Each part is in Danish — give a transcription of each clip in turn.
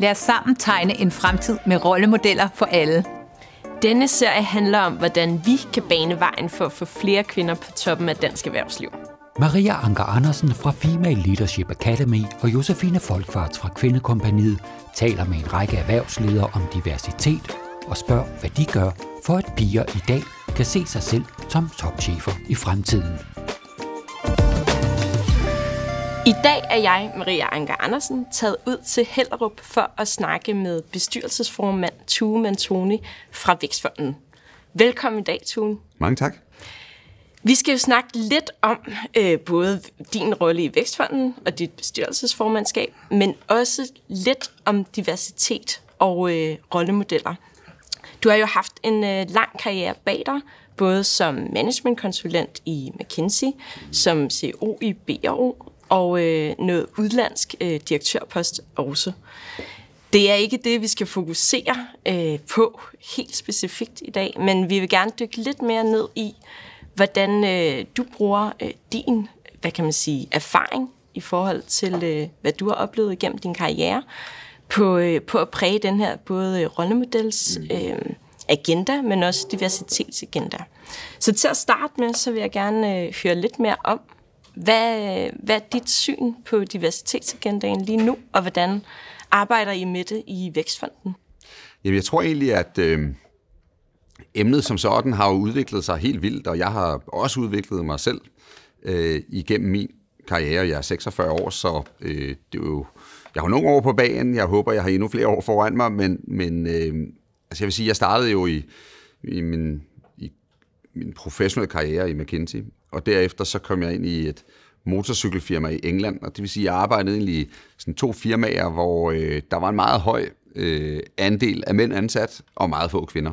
Lad os sammen tegne en fremtid med rollemodeller for alle. Denne serie handler om, hvordan vi kan bane vejen for at få flere kvinder på toppen af dansk erhvervsliv. Maria Anker Andersen fra Female Leadership Academy og Josefine Folkvarts fra Kvindekompaniet taler med en række erhvervsledere om diversitet og spørger, hvad de gør, for at piger i dag kan se sig selv som topchefer i fremtiden. I dag er jeg, Maria Anker Andersen, taget ud til Hellerup for at snakke med bestyrelsesformand Tue Mantoni fra Vækstfonden. Velkommen i dag, Tue. Mange tak. Vi skal jo snakke lidt om øh, både din rolle i Vækstfonden og dit bestyrelsesformandskab, men også lidt om diversitet og øh, rollemodeller. Du har jo haft en øh, lang karriere bag dig, både som managementkonsulent i McKinsey, som CEO i BRO og øh, noget udlandsk øh, direktørpost også. Det er ikke det, vi skal fokusere øh, på helt specifikt i dag, men vi vil gerne dykke lidt mere ned i, hvordan øh, du bruger øh, din, hvad kan man sige, erfaring i forhold til, øh, hvad du har oplevet gennem din karriere, på, øh, på at præge den her både øh, rollemodels mm. øh, agenda, men også diversitetsagenda. Så til at starte med, så vil jeg gerne øh, høre lidt mere om, hvad, hvad er dit syn på diversitetsagendaen lige nu, og hvordan arbejder I med det i Vækstfonden? Jamen, jeg tror egentlig, at øh, emnet som sådan har udviklet sig helt vildt, og jeg har også udviklet mig selv øh, igennem min karriere. Jeg er 46 år, så øh, det er jo, jeg har nogle år på banen. Jeg håber, jeg har endnu flere år foran mig, men, men øh, altså jeg vil sige, jeg startede jo i, i min, i min professionelle karriere i McKinsey, og derefter så kom jeg ind i et motorcykelfirma i England, og det vil sige, at jeg arbejdede egentlig i sådan to firmaer, hvor øh, der var en meget høj øh, andel af mænd ansat, og meget få kvinder.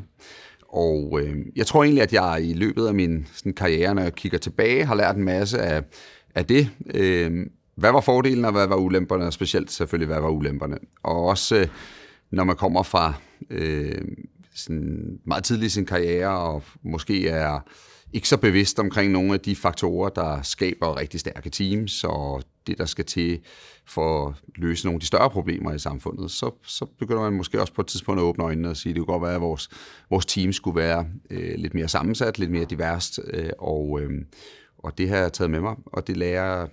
Og øh, jeg tror egentlig, at jeg i løbet af min sådan, karriere, når jeg kigger tilbage, har lært en masse af, af det. Øh, hvad var fordelene, og hvad var ulemperne? Og specielt selvfølgelig, hvad var ulemperne? Og også, øh, når man kommer fra øh, sådan meget tidlig i sin karriere, og måske er ikke så bevidst omkring nogle af de faktorer, der skaber rigtig stærke teams, og det, der skal til for at løse nogle af de større problemer i samfundet, så, så begynder man måske også på et tidspunkt at åbne øjnene og sige, at det kunne godt være, at vores, vores team skulle være øh, lidt mere sammensat, lidt mere diverst, øh, og, øh, og det har jeg taget med mig, og det lærer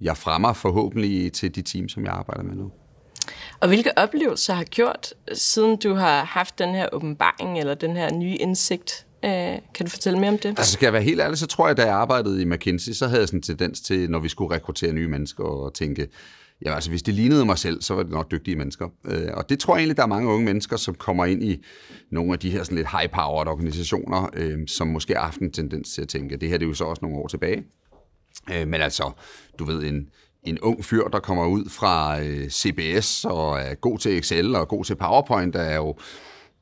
jeg fremmer forhåbentlig til de team, som jeg arbejder med nu. Og hvilke oplevelser har gjort, siden du har haft den her åbenbaring eller den her nye indsigt Øh, kan du fortælle mere om det? Altså, skal jeg være helt ærlig, så tror jeg, da jeg arbejdede i McKinsey, så havde jeg sådan en tendens til, når vi skulle rekruttere nye mennesker, og tænke, ja, altså hvis det lignede mig selv, så var det nok dygtige mennesker. Øh, og det tror jeg egentlig, der er mange unge mennesker, som kommer ind i nogle af de her sådan lidt high-powered organisationer, øh, som måske har haft en tendens til at tænke, det her det er jo så også nogle år tilbage. Øh, men altså, du ved, en, en ung fyr, der kommer ud fra øh, CBS og er god til Excel og god til PowerPoint, der er jo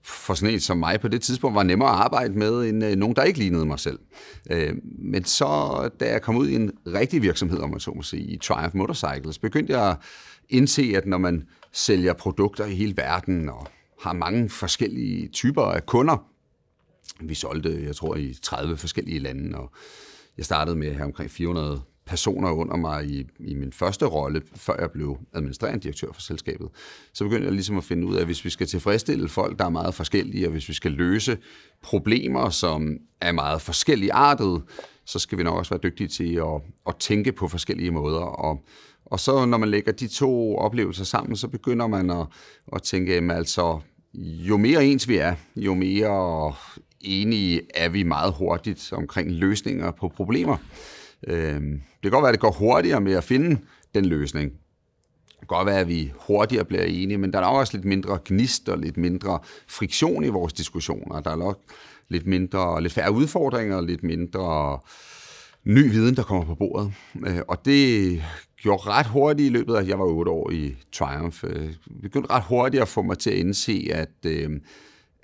for sådan en som mig på det tidspunkt var nemmere at arbejde med end øh, nogen, der ikke lignede mig selv. Øh, men så, da jeg kom ud i en rigtig virksomhed, om man så må sige, i Triumph Motorcycles, begyndte jeg at indse, at når man sælger produkter i hele verden og har mange forskellige typer af kunder, vi solgte, jeg tror, i 30 forskellige lande, og jeg startede med at have omkring 400 personer under mig i, i min første rolle, før jeg blev administrerende direktør for selskabet, så begyndte jeg ligesom at finde ud af, at hvis vi skal tilfredsstille folk, der er meget forskellige, og hvis vi skal løse problemer, som er meget forskellige artet, så skal vi nok også være dygtige til at, at tænke på forskellige måder. Og, og så når man lægger de to oplevelser sammen, så begynder man at, at tænke, at altså, jo mere ens vi er, jo mere enige er vi meget hurtigt omkring løsninger på problemer. Øh, det kan godt være, at det går hurtigere med at finde den løsning. Det kan godt være, at vi hurtigere bliver enige, men der er nok også lidt mindre gnist og lidt mindre friktion i vores diskussioner. Der er nok lidt mindre, lidt færre udfordringer, lidt mindre ny viden, der kommer på bordet. Øh, og det gjorde ret hurtigt i løbet af, at jeg var otte år i Triumph, øh, begyndte ret hurtigt at få mig til at indse, at, øh,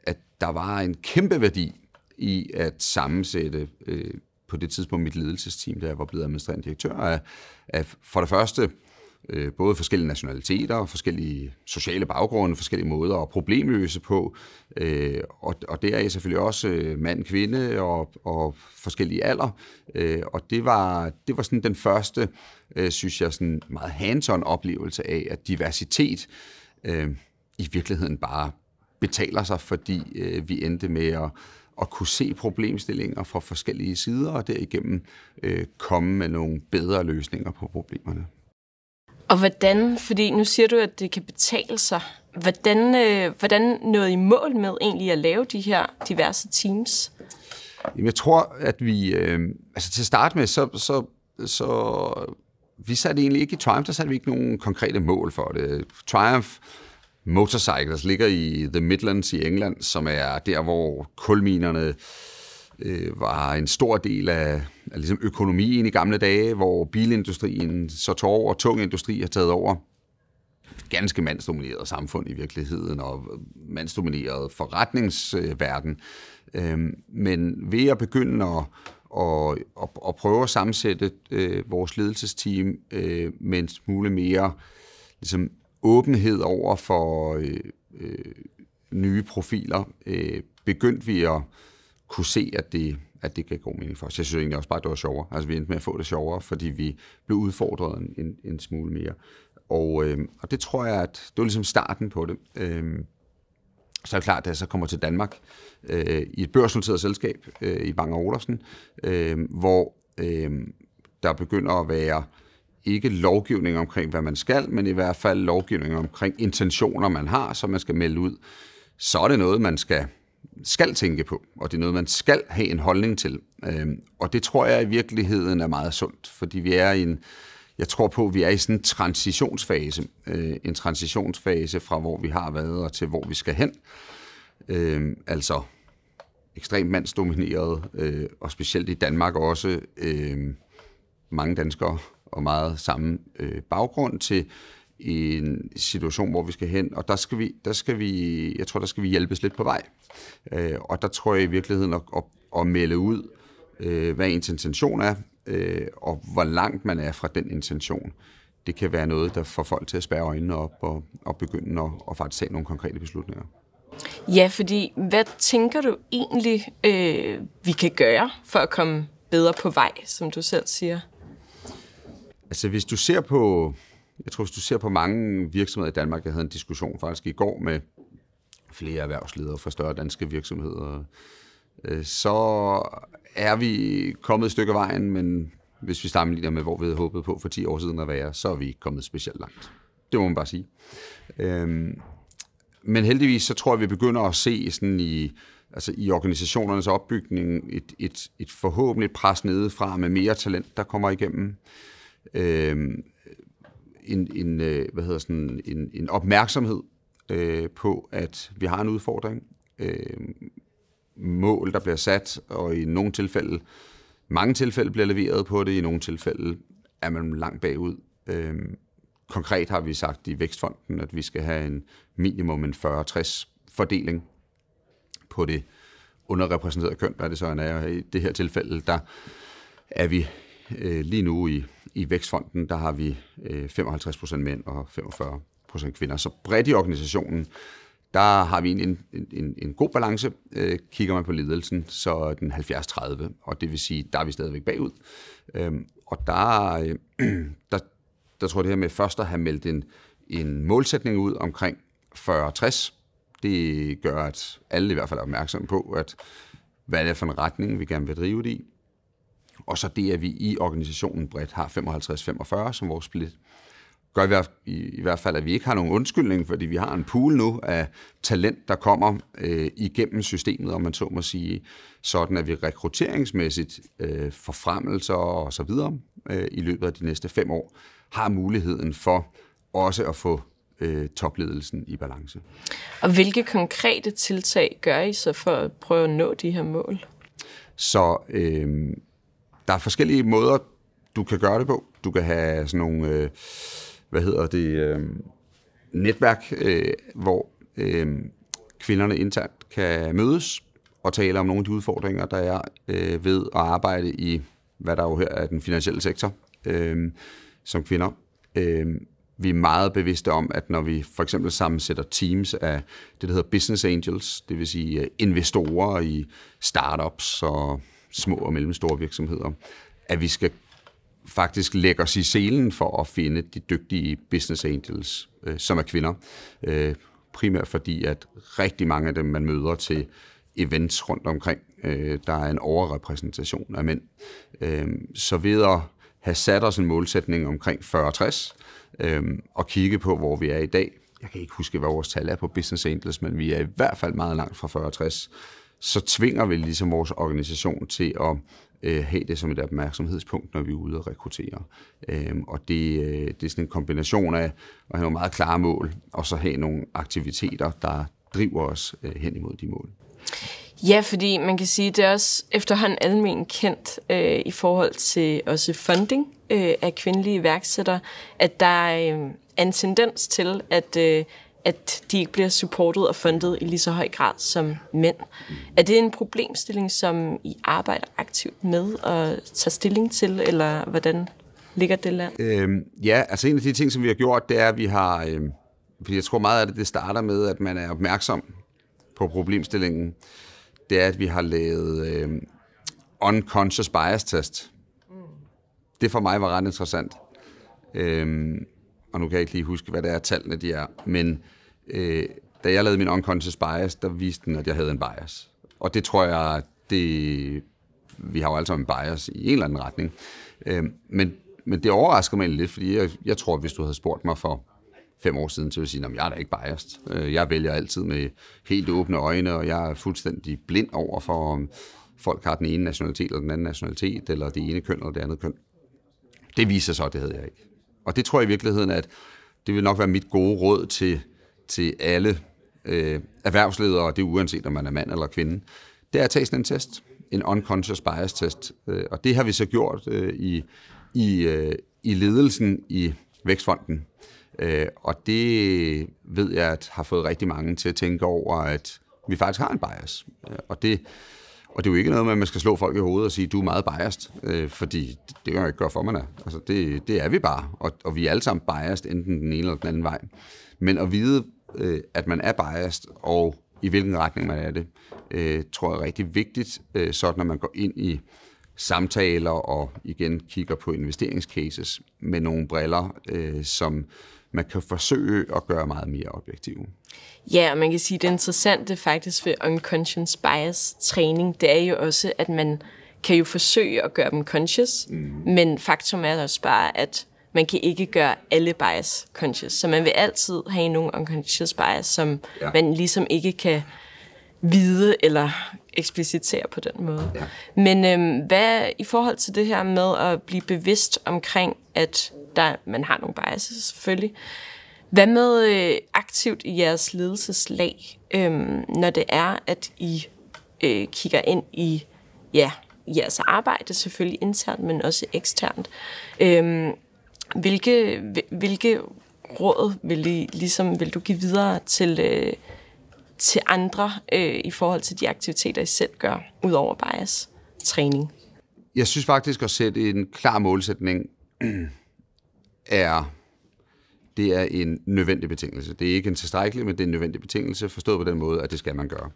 at der var en kæmpe værdi i at sammensætte på det tidspunkt mit ledelsesteam, da jeg var blevet administrerende direktør, af, af for det første øh, både forskellige nationaliteter, forskellige sociale baggrunde, forskellige måder at problemløse på, øh, og, og der er selvfølgelig også øh, mand, kvinde og, og forskellige alder, øh, og det var, det var sådan den første, øh, synes jeg, sådan meget hands-on oplevelse af, at diversitet øh, i virkeligheden bare betaler sig, fordi øh, vi endte med at at kunne se problemstillinger fra forskellige sider og derigennem øh, komme med nogle bedre løsninger på problemerne. Og hvordan, fordi nu siger du, at det kan betale sig, hvordan, øh, hvordan nåede I mål med egentlig at lave de her diverse teams? Jamen, jeg tror, at vi, øh, altså til at starte med, så, så, så vi satte egentlig ikke i Triumph, der satte vi ikke nogen konkrete mål for det. Triumph Motorcycles ligger i The Midlands i England, som er der, hvor kulminerne øh, var en stor del af, af ligesom økonomien i gamle dage, hvor bilindustrien så tår og tung industri har taget over. Ganske mandsdomineret samfund i virkeligheden, og mandsdomineret forretningsverden. Øh, men ved at begynde at og, og, og prøve at sammensætte øh, vores ledelsesteam øh, med en smule mere ligesom, åbenhed over for øh, øh, nye profiler, øh, begyndte vi at kunne se, at det, at det gav god mening for os. Jeg synes egentlig også bare, at det var sjovere. Altså, vi endte med at få det sjovere, fordi vi blev udfordret en, en, en smule mere. Og, øh, og det tror jeg, at det var ligesom starten på det. Øh, så er det klart, at jeg så kommer til Danmark øh, i et børsnoteret selskab øh, i Bang Olufsen, øh, hvor øh, der begynder at være ikke lovgivning omkring, hvad man skal, men i hvert fald lovgivning omkring intentioner, man har, som man skal melde ud, så er det noget, man skal, skal tænke på, og det er noget, man skal have en holdning til. Øhm, og det tror jeg i virkeligheden er meget sundt, fordi vi er i en, jeg tror på, at vi er i sådan en transitionsfase. Øh, en transitionsfase fra, hvor vi har været, og til hvor vi skal hen. Øhm, altså ekstremt mandsdomineret, øh, og specielt i Danmark også øhm, mange danskere og meget samme øh, baggrund til en situation, hvor vi skal hen, og der skal vi, der skal vi jeg tror, der skal vi hjælpes lidt på vej. Øh, og der tror jeg i virkeligheden at, at, at melde ud, øh, hvad ens intention er, øh, og hvor langt man er fra den intention. Det kan være noget, der får folk til at spære øjnene op og, og begynde at, at faktisk tage nogle konkrete beslutninger. Ja, fordi hvad tænker du egentlig, øh, vi kan gøre for at komme bedre på vej, som du selv siger? Altså hvis du ser på, jeg tror hvis du ser på mange virksomheder i Danmark, jeg havde en diskussion faktisk i går med flere erhvervsledere fra større danske virksomheder, øh, så er vi kommet et stykke af vejen, men hvis vi sammenligner med, hvor vi havde håbet på for 10 år siden at være, så er vi ikke kommet specielt langt. Det må man bare sige. Øhm, men heldigvis så tror jeg, vi begynder at se sådan i, altså i organisationernes opbygning et, et, et forhåbentlig pres nedefra med mere talent, der kommer igennem øh, en, en, øh, hvad hedder sådan, en, en opmærksomhed øh, på, at vi har en udfordring. Øh, mål, der bliver sat, og i nogle tilfælde, mange tilfælde bliver leveret på det, i nogle tilfælde er man langt bagud. Øh, konkret har vi sagt i Vækstfonden, at vi skal have en minimum en 40-60 fordeling på det underrepræsenterede køn, hvad det så er. I det her tilfælde, der er vi øh, lige nu i i Vækstfonden, der har vi 55 øh, procent mænd og 45 procent kvinder. Så bredt i organisationen, der har vi en, en, en, en god balance, øh, kigger man på ledelsen, så den 70-30, og det vil sige, der er vi stadigvæk bagud. Øhm, og der, øh, der, der tror jeg det her med først at have meldt en, en målsætning ud omkring 40-60, det gør, at alle i hvert fald er opmærksomme på, at hvad er det for en retning, vi gerne vil drive det i, og så det, at vi i organisationen bredt har 55-45 som vores split, gør i hvert, fald, at vi ikke har nogen undskyldning, fordi vi har en pool nu af talent, der kommer øh, igennem systemet, om man så må sige, sådan at vi rekrutteringsmæssigt øh, for fremmelser og så videre øh, i løbet af de næste fem år har muligheden for også at få øh, topledelsen i balance. Og hvilke konkrete tiltag gør I så for at prøve at nå de her mål? Så øh, der er forskellige måder, du kan gøre det på. Du kan have sådan nogle, øh, hvad hedder det, øh, netværk, øh, hvor øh, kvinderne internt kan mødes og tale om nogle af de udfordringer, der er øh, ved at arbejde i, hvad der jo her er den finansielle sektor, øh, som kvinder. Øh, vi er meget bevidste om, at når vi for eksempel sammensætter teams af det, der hedder business angels, det vil sige øh, investorer i startups og små og mellemstore virksomheder, at vi skal faktisk lægge os i selen for at finde de dygtige business angels, øh, som er kvinder. Øh, primært fordi, at rigtig mange af dem, man møder til events rundt omkring, øh, der er en overrepræsentation af mænd. Øh, så ved at have sat os en målsætning omkring 40-60, øh, og kigge på, hvor vi er i dag, jeg kan ikke huske, hvad vores tal er på Business Angels, men vi er i hvert fald meget langt fra 40-60 så tvinger vi ligesom vores organisation til at øh, have det som et opmærksomhedspunkt, når vi er ude og rekruttere. Øhm, og det, øh, det er sådan en kombination af at have nogle meget klare mål, og så have nogle aktiviteter, der driver os øh, hen imod de mål. Ja, fordi man kan sige, at det er også efterhånden almen kendt øh, i forhold til også funding øh, af kvindelige iværksættere, at der øh, er en tendens til, at øh, at de ikke bliver supportet og fundet i lige så høj grad som mænd. Er det en problemstilling, som I arbejder aktivt med at tage stilling til, eller hvordan ligger det land? Øhm, ja, altså en af de ting, som vi har gjort, det er, at vi har... Øhm, fordi jeg tror meget af det, det starter med, at man er opmærksom på problemstillingen. Det er, at vi har lavet øhm, unconscious bias test. Det for mig var ret interessant. Øhm, og nu kan jeg ikke lige huske, hvad det er, tallene de er, men øh, da jeg lavede min unconscious bias, der viste den, at jeg havde en bias. Og det tror jeg, det, vi har jo alle sammen en bias i en eller anden retning. Øh, men, men det overrasker mig lidt, fordi jeg, jeg tror, hvis du havde spurgt mig for fem år siden, så ville jeg sige, at jeg er da ikke biased. Øh, jeg vælger altid med helt åbne øjne, og jeg er fuldstændig blind over for, om folk har den ene nationalitet eller den anden nationalitet, eller det ene køn eller det andet køn. Det viser sig, at det havde jeg ikke. Og det tror jeg i virkeligheden, at det vil nok være mit gode råd til, til alle øh, erhvervsledere, og det er uanset om man er mand eller kvinde, det er at tage sådan en test, en unconscious bias test. Øh, og det har vi så gjort øh, i, i, øh, i ledelsen i Vækstfonden. Øh, og det ved jeg, at har fået rigtig mange til at tænke over, at vi faktisk har en bias. Øh, og det, og det er jo ikke noget med, at man skal slå folk i hovedet og sige, du er meget biased, øh, fordi det kan jeg ikke gøre for, man er. Altså, det, det er vi bare, og, og vi er alle sammen biased, enten den ene eller den anden vej. Men at vide, øh, at man er biased, og i hvilken retning man er det, øh, tror jeg er rigtig vigtigt, øh, sådan når man går ind i samtaler og igen kigger på investeringscases med nogle briller, øh, som man kan forsøge at gøre meget mere objektiv. Ja, og man kan sige, at det interessante faktisk ved unconscious bias træning, det er jo også, at man kan jo forsøge at gøre dem conscious, mm. men faktum er også bare, at man kan ikke gøre alle bias conscious. Så man vil altid have nogle unconscious bias, som ja. man ligesom ikke kan vide eller eksplicitere på den måde. Ja. Men øhm, hvad i forhold til det her med at blive bevidst omkring, at der man har nogle biases selvfølgelig. Hvad med øh, aktivt i jeres ledelseslag, øh, når det er, at I øh, kigger ind i ja, jeres arbejde, selvfølgelig internt, men også eksternt? Øh, hvilke, hvilke råd vil, I, ligesom, vil du give videre til, øh, til andre øh, i forhold til de aktiviteter, I selv gør, ud over bias træning? Jeg synes faktisk at sætte en klar målsætning er det er en nødvendig betingelse. Det er ikke en tilstrækkelig, men det er en nødvendig betingelse, forstået på den måde, at det skal man gøre.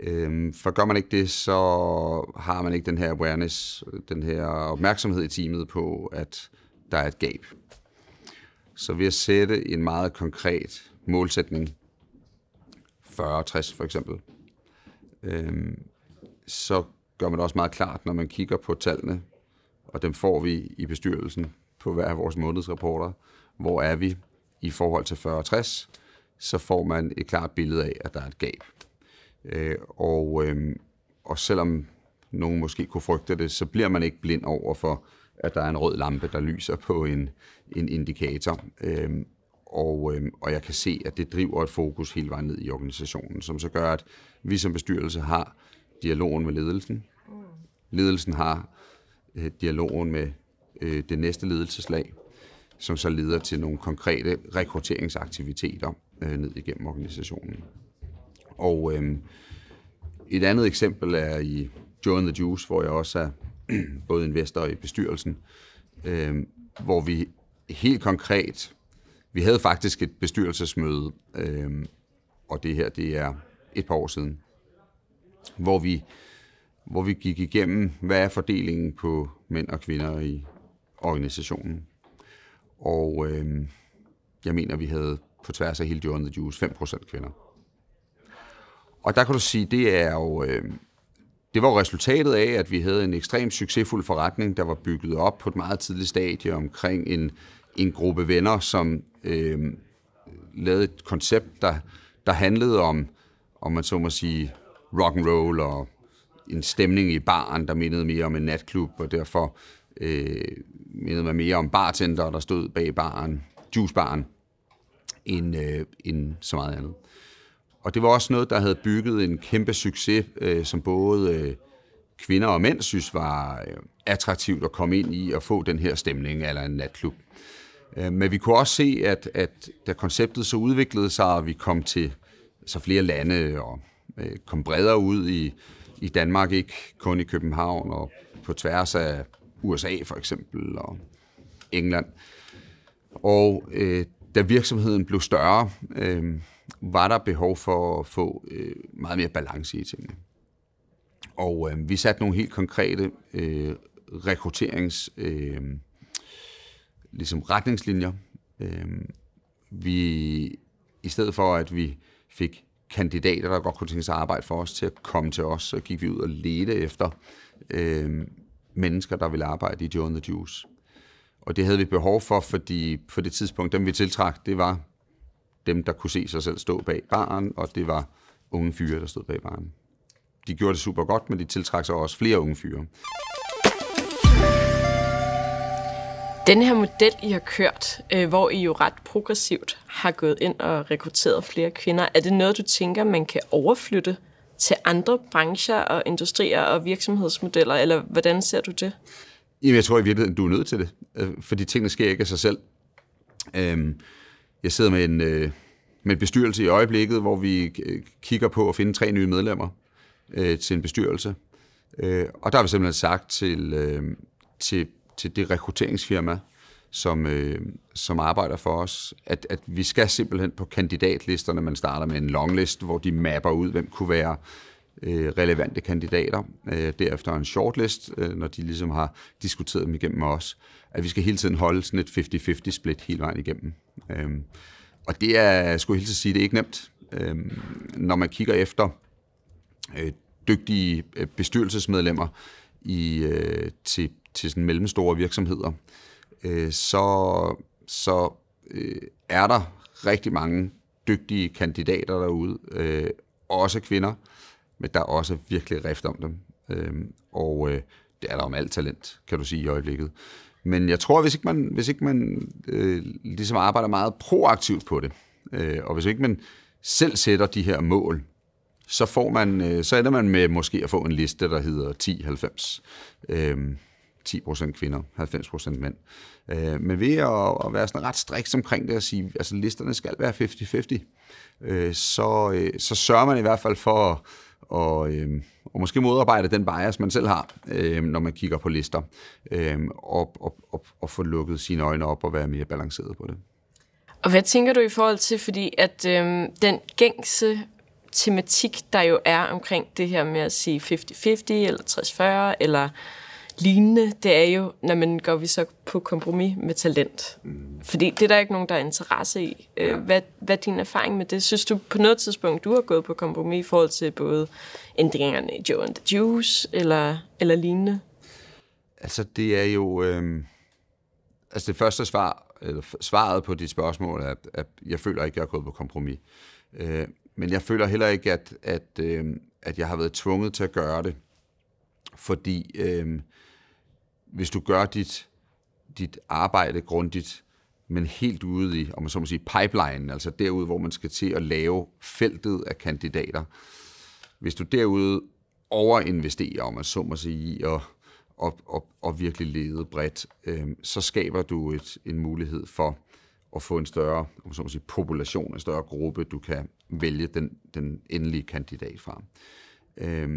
Øhm, for gør man ikke det, så har man ikke den her awareness, den her opmærksomhed i teamet på, at der er et gab. Så ved at sætte en meget konkret målsætning, 40-60 for eksempel, øhm, så gør man det også meget klart, når man kigger på tallene, og dem får vi i bestyrelsen på hver af vores månedsrapporter, hvor er vi i forhold til 40 og 60, så får man et klart billede af, at der er et gab. Øh, og, øh, og selvom nogen måske kunne frygte det, så bliver man ikke blind over for, at der er en rød lampe, der lyser på en, en indikator. Øh, og, øh, og jeg kan se, at det driver et fokus hele vejen ned i organisationen, som så gør, at vi som bestyrelse har dialogen med ledelsen. Ledelsen har øh, dialogen med øh, det næste ledelseslag, som så leder til nogle konkrete rekrutteringsaktiviteter øh, ned igennem organisationen. Og øh, et andet eksempel er i Join the Juice, hvor jeg også er både investor og i bestyrelsen, øh, hvor vi helt konkret, vi havde faktisk et bestyrelsesmøde, øh, og det her, det er et par år siden, hvor vi, hvor vi gik igennem, hvad er fordelingen på mænd og kvinder i organisationen. Og øh, jeg mener, vi havde på tværs af hele Join the Juice 5% kvinder. Og der kan du sige, det er jo... Øh, det var resultatet af, at vi havde en ekstremt succesfuld forretning, der var bygget op på et meget tidligt stadie omkring en, en gruppe venner, som øh, lavede et koncept, der, der handlede om, om man så må sige, rock and roll og en stemning i baren, der mindede mere om en natklub, og derfor øh, mindede mig mere om bartender, der stod bag baren, juicebaren, end, øh, end så meget andet. Og det var også noget, der havde bygget en kæmpe succes, øh, som både øh, kvinder og mænd synes var øh, attraktivt at komme ind i og få den her stemning eller en natklub. Øh, men vi kunne også se, at, at da konceptet så udviklede sig, og vi kom til så flere lande og øh, kom bredere ud i, i Danmark, ikke kun i København og på tværs af USA for eksempel og England. Og øh, da virksomheden blev større, øh, var der behov for at få øh, meget mere balance i tingene. Og øh, vi satte nogle helt konkrete øh, rekrutterings øh, ligesom retningslinjer. Øh, vi, I stedet for, at vi fik kandidater, der godt kunne tænke sig at arbejde for os, til at komme til os, så gik vi ud og lede efter øh, mennesker, der ville arbejde i Joe and the Juice. Og det havde vi behov for, fordi på det tidspunkt, dem vi tiltrak, det var dem, der kunne se sig selv stå bag baren, og det var unge fyre, der stod bag baren. De gjorde det super godt, men de tiltrak sig også flere unge fyre. Den her model, I har kørt, øh, hvor I jo ret progressivt har gået ind og rekrutteret flere kvinder, er det noget, du tænker, man kan overflytte til andre brancher og industrier og virksomhedsmodeller, eller hvordan ser du det? Jamen, jeg tror i virkeligheden, du er nødt til det, øh, fordi tingene sker ikke af sig selv. Øhm, jeg sidder med en, øh, med en bestyrelse i øjeblikket, hvor vi øh, kigger på at finde tre nye medlemmer til en bestyrelse. Og der har vi simpelthen sagt til, til, til det rekrutteringsfirma, som, øh, som arbejder for os, at, at vi skal simpelthen på kandidatlisterne, man starter med en longlist, hvor de mapper ud, hvem kunne være øh, relevante kandidater, øh, derefter en shortlist, øh, når de ligesom har diskuteret dem igennem os, at vi skal hele tiden holde sådan et 50-50 split hele vejen igennem. Øh, og det er, jeg skulle hilse at sige, det er ikke nemt. Øh, når man kigger efter øh, dygtige øh, bestyrelsesmedlemmer i, øh, til, til sådan mellemstore virksomheder, øh, øh, så, så øh, er der rigtig mange dygtige kandidater derude, øh, også kvinder, men der er også virkelig rift om dem. Øh, og øh, det er der om alt talent, kan du sige i øjeblikket. Men jeg tror, hvis ikke man, hvis ikke man øh, ligesom arbejder meget proaktivt på det, øh, og hvis ikke man selv sætter de her mål, så, får man, øh, så ender man med måske at få en liste, der hedder 10-90. Øh, 10% kvinder, 90% mænd. Øh, men ved at, at være sådan ret striks omkring det og sige, altså listerne skal være 50-50, øh, så, øh, så sørger man i hvert fald for at og, øh, og måske modarbejde den bias, man selv har, øh, når man kigger på lister, øh, og, og, og, og få lukket sine øjne op og være mere balanceret på det. Og hvad tænker du i forhold til, fordi at øh, den gængse tematik, der jo er omkring det her med at sige 50-50, eller 60-40, eller lignende, det er jo, når man går vi så på kompromis med talent. Mm. Fordi det er der ikke nogen, der er interesse i. Øh, ja. Hvad, hvad er din erfaring med det? Synes du på noget tidspunkt, du har gået på kompromis i forhold til både ændringerne i Joe and the Juice eller, eller lignende? Altså det er jo... Øh... Altså det første svar, eller svaret på dit spørgsmål er, at jeg føler ikke, at jeg har gået på kompromis. Øh, men jeg føler heller ikke, at, at, øh, at jeg har været tvunget til at gøre det fordi øh, hvis du gør dit, dit arbejde grundigt, men helt ude i, om man så må sige, pipeline, altså derude, hvor man skal til at lave feltet af kandidater. Hvis du derude overinvesterer, om man så må sige, i at og, og, og virkelig lede bredt, øh, så skaber du et, en mulighed for at få en større om man så må sige, population, en større gruppe, du kan vælge den, den endelige kandidat fra. Øh,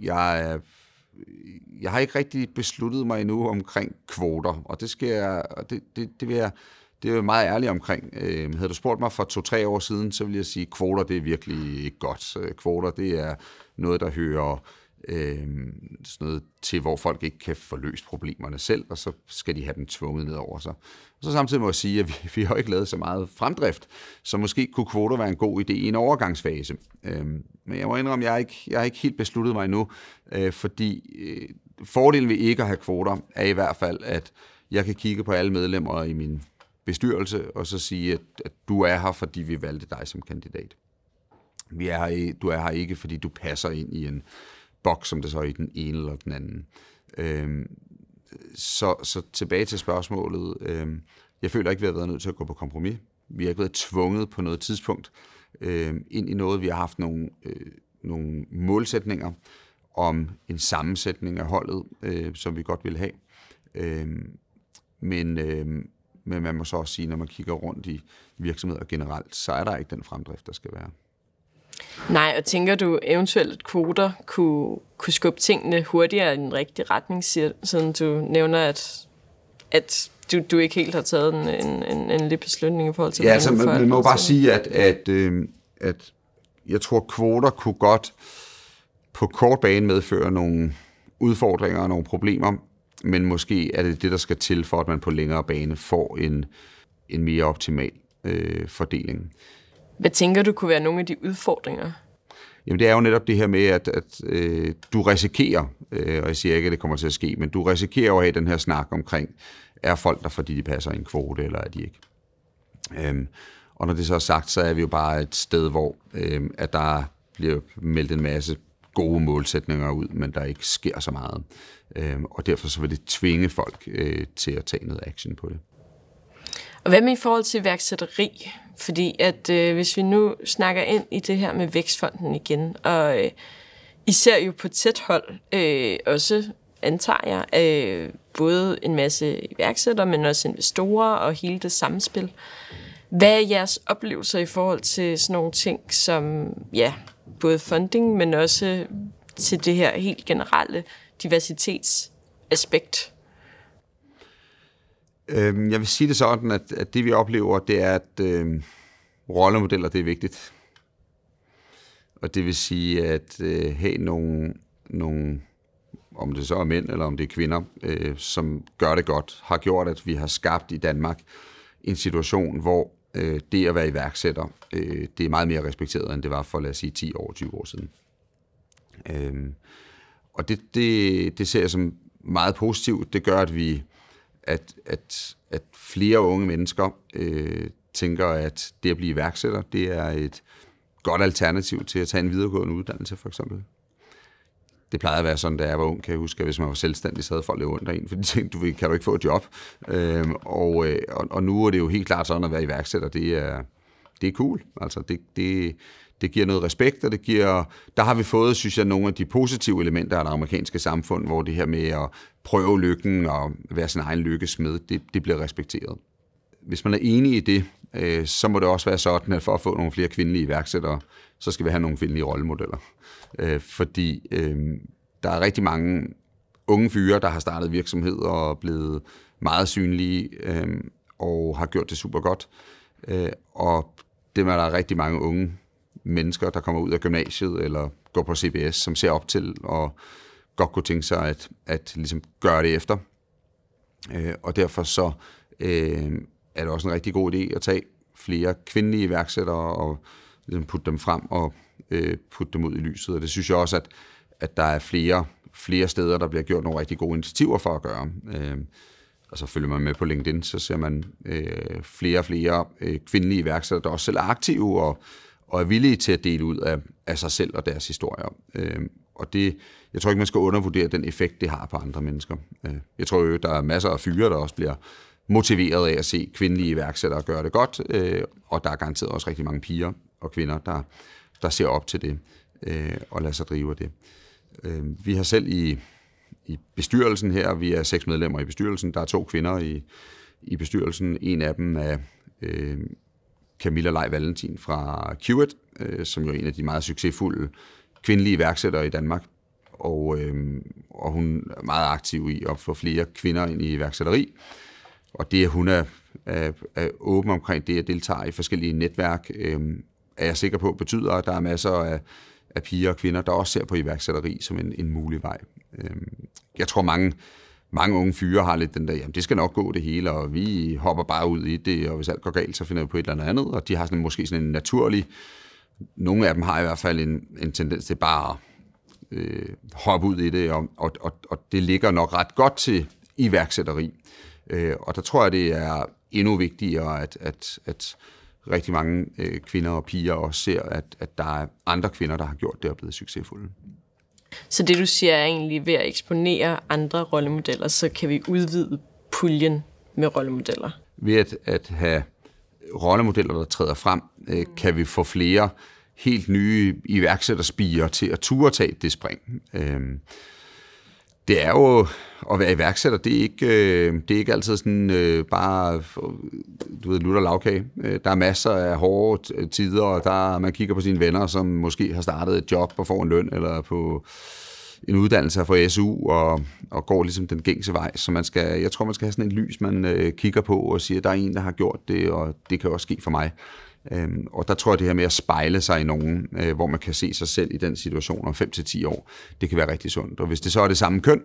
jeg er jeg har ikke rigtig besluttet mig endnu omkring kvoter, og det skal jeg, og det, det, det vil jeg, det er jeg meget ærlig omkring. Øh, havde du spurgt mig for to-tre år siden, så ville jeg sige, at kvoter det er virkelig ikke godt. Øh, kvoter det er noget, der hører øh, sådan noget, til hvor folk ikke kan få løst problemerne selv, og så skal de have dem tvunget ned over sig. Og så samtidig må jeg sige, at vi, vi har ikke lavet så meget fremdrift, så måske kunne kvoter være en god idé i en overgangsfase. Øh, men jeg må indrømme, at jeg ikke, jeg har ikke helt besluttet mig endnu, øh, fordi øh, fordelen ved ikke at have kvoter er i hvert fald, at jeg kan kigge på alle medlemmer i min bestyrelse, og så sige, at, at du er her, fordi vi valgte dig som kandidat. Vi er her, du er her ikke, fordi du passer ind i en boks, som det så er i den ene eller den anden. Øhm, så, så tilbage til spørgsmålet. Øhm, jeg føler ikke, vi har været nødt til at gå på kompromis. Vi har ikke været tvunget på noget tidspunkt øhm, ind i noget. Vi har haft nogle, øh, nogle målsætninger om en sammensætning af holdet, øh, som vi godt ville have. Øhm, men, øh, men man må så også sige, når man kigger rundt i virksomheder generelt, så er der ikke den fremdrift, der skal være. Nej, og tænker du eventuelt, at kvoter kunne, kunne skubbe tingene hurtigere i den rigtige retning, siden du nævner, at, at du, du ikke helt har taget en, en, en lille beslutning i forhold til... Ja, altså, man, man må bare sige, at, at, øh, at jeg tror, kvoter kunne godt på kort bane medføre nogle udfordringer og nogle problemer, men måske er det det, der skal til for, at man på længere bane får en, en mere optimal øh, fordeling. Hvad tænker du kunne være nogle af de udfordringer? Jamen det er jo netop det her med, at, at øh, du risikerer, øh, og jeg siger ikke, at det kommer til at ske, men du risikerer jo at have den her snak omkring, er folk der, fordi de passer en kvote, eller er de ikke? Øhm, og når det så er sagt, så er vi jo bare et sted, hvor øh, at der bliver meldt en masse gode målsætninger ud, men der ikke sker så meget. Øhm, og derfor så vil det tvinge folk øh, til at tage noget action på det. Og hvad med i forhold til iværksætteri? Fordi at øh, hvis vi nu snakker ind i det her med Vækstfonden igen, og øh, især jo på tæt hold øh, også, antager jeg, øh, både en masse iværksættere, men også investorer og hele det samspil. Hvad er jeres oplevelser i forhold til sådan nogle ting som, ja, både funding, men også til det her helt generelle diversitetsaspekt? Øh, jeg vil sige det sådan, at, at det vi oplever, det er, at øh, rollemodeller det er vigtigt. Og det vil sige at øh, have nogle, nogle, om det så er mænd eller om det er kvinder, øh, som gør det godt, har gjort, at vi har skabt i Danmark en situation, hvor øh, det at være iværksætter, øh, det er meget mere respekteret, end det var for, lad os sige, 10 år, 20 år siden. Øh, og det, det, det ser jeg som meget positivt. Det gør, at vi at, at, at flere unge mennesker øh, tænker, at det at blive iværksætter, det er et godt alternativ til at tage en videregående uddannelse, for eksempel. Det plejede at være sådan, da jeg var ung, kan jeg huske, at hvis man var selvstændig, så havde folk lidt ondt en, for de tænkte, du, kan du ikke få et job? Øhm, og, øh, og, og nu er det jo helt klart sådan, at være iværksætter, det er, det er cool. Altså, det, det, det giver noget respekt, og det giver, der har vi fået, synes jeg, nogle af de positive elementer af det amerikanske samfund, hvor det her med at prøve lykken og være sin egen lykkes med, det, det bliver respekteret. Hvis man er enig i det, øh, så må det også være sådan, at for at få nogle flere kvindelige iværksættere, så skal vi have nogle kvindelige rollemodeller. Øh, fordi øh, der er rigtig mange unge fyre, der har startet virksomheder og blevet meget synlige øh, og har gjort det super godt. Øh, og dem er der rigtig mange unge mennesker, der kommer ud af gymnasiet eller går på CBS, som ser op til og godt kunne tænke sig at, at ligesom gøre det efter. Øh, og derfor så øh, er det også en rigtig god idé at tage flere kvindelige iværksættere og ligesom putte dem frem og øh, putte dem ud i lyset. Og det synes jeg også, at, at der er flere, flere steder, der bliver gjort nogle rigtig gode initiativer for at gøre. Øh, og så følger man med på LinkedIn, så ser man øh, flere og flere øh, kvindelige iværksættere, der også selv er aktive og og er villige til at dele ud af, af sig selv og deres historier. Øh, og det, jeg tror ikke, man skal undervurdere den effekt, det har på andre mennesker. Øh, jeg tror jo, der er masser af fyre, der også bliver motiveret af at se kvindelige iværksættere gøre det godt, øh, og der er garanteret også rigtig mange piger og kvinder, der, der ser op til det øh, og lader sig drive af det. Øh, vi har selv i, i bestyrelsen her, vi er seks medlemmer i bestyrelsen, der er to kvinder i, i bestyrelsen. En af dem er øh, Camilla Lej Valentin fra Kiewit, øh, som jo er en af de meget succesfulde kvindelige iværksættere i Danmark. Og, øh, og hun er meget aktiv i at få flere kvinder ind i iværksætteri. Og det, at hun er, er, er åben omkring det, at deltager i forskellige netværk, øh, er jeg sikker på, betyder, at der er masser af, af piger og kvinder, der også ser på iværksætteri som en, en mulig vej. Øh, jeg tror, mange mange unge fyre har lidt den der, jamen det skal nok gå det hele, og vi hopper bare ud i det, og hvis alt går galt, så finder vi på et eller andet, og de har sådan, måske sådan en naturlig, nogle af dem har i hvert fald en, en tendens til bare at øh, hoppe ud i det, og, og, og, og det ligger nok ret godt til iværksætteri. Øh, og der tror jeg, det er endnu vigtigere, at, at, at rigtig mange øh, kvinder og piger også ser, at, at der er andre kvinder, der har gjort det og blevet succesfulde. Så det du siger er egentlig, ved at eksponere andre rollemodeller, så kan vi udvide puljen med rollemodeller. Ved at, at have rollemodeller, der træder frem, øh, mm. kan vi få flere helt nye iværksætterspiger til at turde tage det spring. Øh, det er jo at være iværksætter, det er ikke, øh, det er ikke altid sådan øh, bare, du ved, lutter lavkage. Øh, der er masser af hårde tider, og der, man kigger på sine venner, som måske har startet et job og får en løn, eller på en uddannelse og får SU, og, og går ligesom den gængse vej. Så man skal, jeg tror, man skal have sådan en lys, man øh, kigger på og siger, der er en, der har gjort det, og det kan også ske for mig. Øhm, og der tror jeg, det her med at spejle sig i nogen, øh, hvor man kan se sig selv i den situation om 5-10 år, det kan være rigtig sundt. Og hvis det så er det samme køn,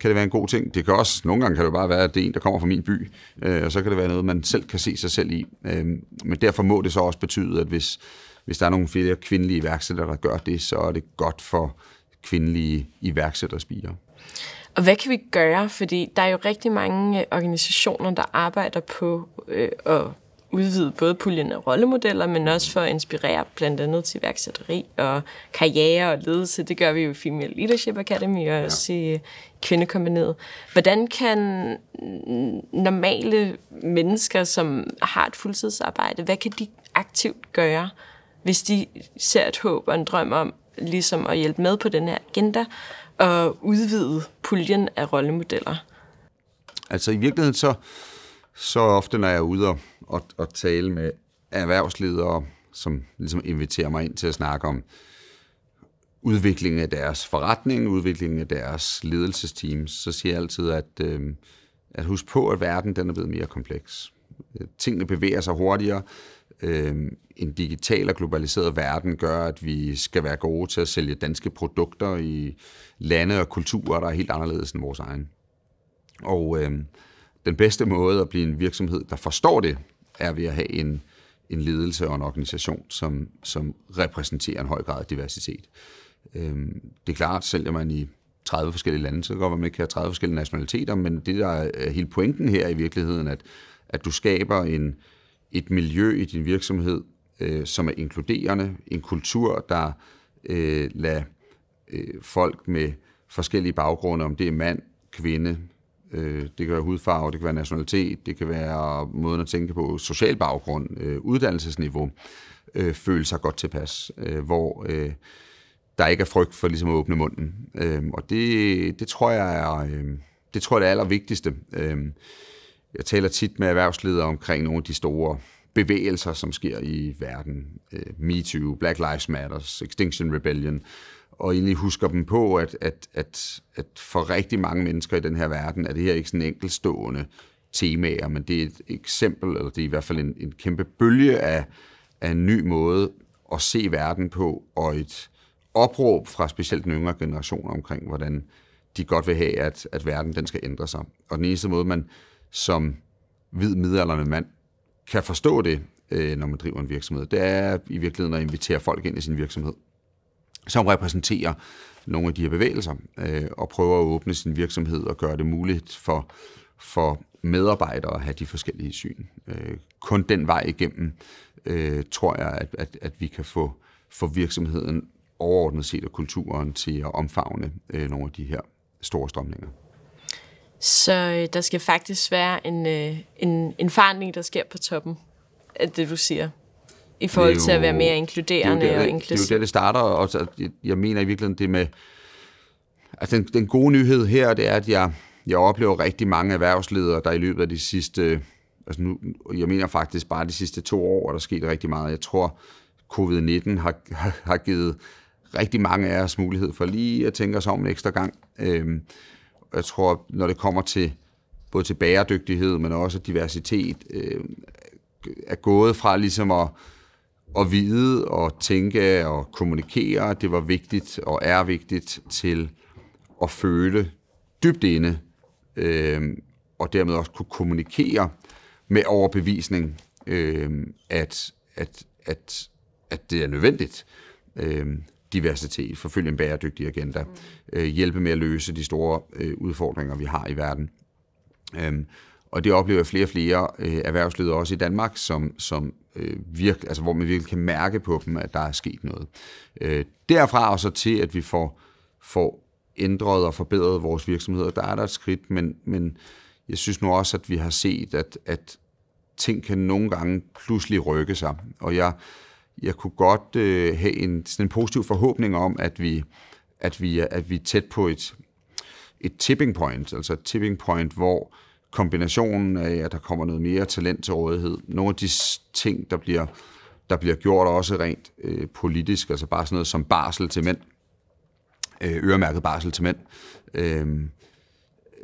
kan det være en god ting. Det kan også, nogle gange kan det bare være, at det er en, der kommer fra min by, øh, og så kan det være noget, man selv kan se sig selv i. Øh, men derfor må det så også betyde, at hvis, hvis der er nogle flere kvindelige iværksættere, der gør det, så er det godt for kvindelige iværksætterspiger. Og hvad kan vi gøre? Fordi der er jo rigtig mange øh, organisationer, der arbejder på øh, at udvide både puljen af rollemodeller, men også for at inspirere blandt andet til værksætteri og karriere og ledelse. Det gør vi jo i Female Leadership Academy og ja. også i Kvindekombineret. Hvordan kan normale mennesker, som har et fuldtidsarbejde, hvad kan de aktivt gøre, hvis de ser et håb og en drøm om ligesom at hjælpe med på den her agenda og udvide puljen af rollemodeller? Altså i virkeligheden så så ofte, når jeg er ude og, og, og tale med erhvervsledere, som ligesom inviterer mig ind til at snakke om udviklingen af deres forretning, udviklingen af deres ledelsesteams, så siger jeg altid, at, øh, at husk på, at verden den er blevet mere kompleks. Tingene bevæger sig hurtigere. Øh, en digital og globaliseret verden gør, at vi skal være gode til at sælge danske produkter i lande og kulturer, der er helt anderledes end vores egen. Og øh, den bedste måde at blive en virksomhed, der forstår det, er ved at have en, en ledelse og en organisation, som, som repræsenterer en høj grad af diversitet. Øhm, det er klart, sælger man i 30 forskellige lande, så kan godt være, man ikke kan have 30 forskellige nationaliteter, men det der er hele pointen her i virkeligheden, at, at du skaber en, et miljø i din virksomhed, øh, som er inkluderende, en kultur, der øh, lader øh, folk med forskellige baggrunde, om det er mand, kvinde, Øh, det kan være hudfarve, det kan være nationalitet, det kan være måden at tænke på, social baggrund, øh, uddannelsesniveau, øh, føle sig godt tilpas, øh, hvor øh, der ikke er frygt for ligesom at åbne munden. Øh, og det, det tror jeg er øh, det tror jeg er det allervigtigste. Øh, jeg taler tit med erhvervsledere omkring nogle af de store bevægelser, som sker i verden. Øh, MeToo, Black Lives Matter, Extinction Rebellion, og egentlig husker dem på, at, at, at, at for rigtig mange mennesker i den her verden, er det her ikke sådan enkeltstående temaer, men det er et eksempel, eller det er i hvert fald en, en kæmpe bølge af, af en ny måde at se verden på, og et opråb fra specielt den yngre generation omkring, hvordan de godt vil have, at, at verden den skal ændre sig. Og den eneste måde, man som hvid midalderne mand kan forstå det, øh, når man driver en virksomhed, det er i virkeligheden at invitere folk ind i sin virksomhed som repræsenterer nogle af de her bevægelser, øh, og prøver at åbne sin virksomhed og gøre det muligt for, for medarbejdere at have de forskellige syn. Øh, kun den vej igennem øh, tror jeg, at, at, at vi kan få, få virksomheden overordnet set og kulturen til at omfavne øh, nogle af de her store strømninger. Så øh, der skal faktisk være en, øh, en, en forandring, der sker på toppen af det, du siger i forhold jo, til at være mere inkluderende det der, og inklusiv. Det er jo der, det starter, og så, jeg, mener i virkeligheden det med... Altså, den, den gode nyhed her, det er, at jeg, jeg oplever rigtig mange erhvervsledere, der i løbet af de sidste... Altså nu, jeg mener faktisk bare de sidste to år, og der er sket rigtig meget. Jeg tror, covid-19 har, har givet rigtig mange af os mulighed for lige at tænke os om en ekstra gang. Øhm, jeg tror, når det kommer til både til bæredygtighed, men også diversitet, øh, er gået fra ligesom at at vide og tænke og kommunikere, det var vigtigt og er vigtigt til at føle dybt inde, øh, og dermed også kunne kommunikere med overbevisning, øh, at, at, at, at det er nødvendigt. Øh, diversitet, forfølge en bæredygtig agenda, mm. øh, hjælpe med at løse de store øh, udfordringer, vi har i verden. Øhm, og det oplever flere og flere øh, erhvervsledere også i Danmark, som, som øh, virke, altså, hvor man virkelig kan mærke på dem, at der er sket noget. Øh, derfra og så til, at vi får, får ændret og forbedret vores virksomheder, der er der et skridt, men, men jeg synes nu også, at vi har set, at, at ting kan nogle gange pludselig rykke sig. Og jeg, jeg kunne godt øh, have en, sådan en positiv forhåbning om, at vi, at vi, at vi er tæt på et, et tipping point, altså et tipping point, hvor kombinationen af, at der kommer noget mere talent til rådighed. Nogle af de ting, der bliver, der bliver gjort også rent øh, politisk, altså bare sådan noget som barsel til mænd, øh, øremærket barsel til mænd, øh,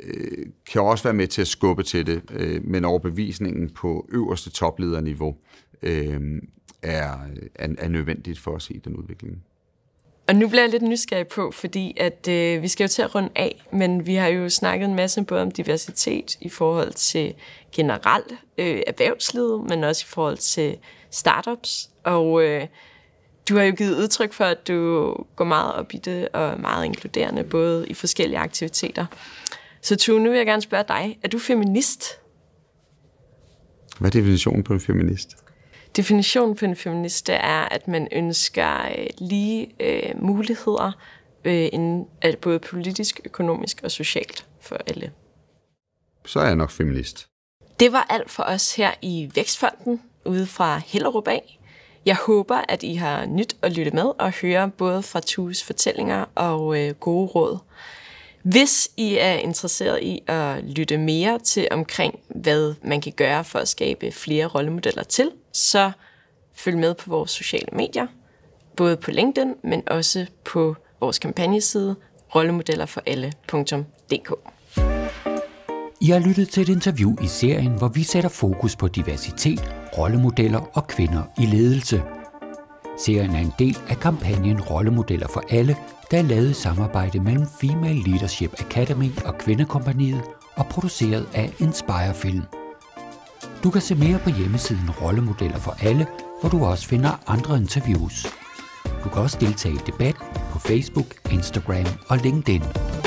øh, kan også være med til at skubbe til det, øh, men overbevisningen på øverste toplederniveau øh, er, er, er nødvendigt for at se den udvikling. Og nu bliver jeg lidt nysgerrig på, fordi at øh, vi skal jo til at runde af, men vi har jo snakket en masse både om diversitet i forhold til generelt øh, erhvervslivet, men også i forhold til startups. Og øh, du har jo givet udtryk for, at du går meget op i det og er meget inkluderende, både i forskellige aktiviteter. Så Tue, nu vil jeg gerne spørge dig, er du feminist? Hvad er definitionen på en feminist? Definitionen på en feminist, det er, at man ønsker øh, lige øh, muligheder, øh, inden, at øh, både politisk, økonomisk og socialt for alle. Så er jeg nok feminist. Det var alt for os her i Vækstfonden ude fra Hellerup af. Jeg håber, at I har nyt at lytte med og høre både fra Tues fortællinger og øh, gode råd. Hvis I er interesseret i at lytte mere til omkring, hvad man kan gøre for at skabe flere rollemodeller til, så følg med på vores sociale medier, både på LinkedIn, men også på vores kampagneside rollemodellerforalle.dk. I har lyttet til et interview i serien, hvor vi sætter fokus på diversitet, rollemodeller og kvinder i ledelse. Serien er en del af kampagnen Rollemodeller for alle, der er lavet i samarbejde mellem Female Leadership Academy og Kvindekompaniet og produceret af Inspire Film. Du kan se mere på hjemmesiden Rollemodeller for alle, hvor du også finder andre interviews. Du kan også deltage i debat på Facebook, Instagram og LinkedIn.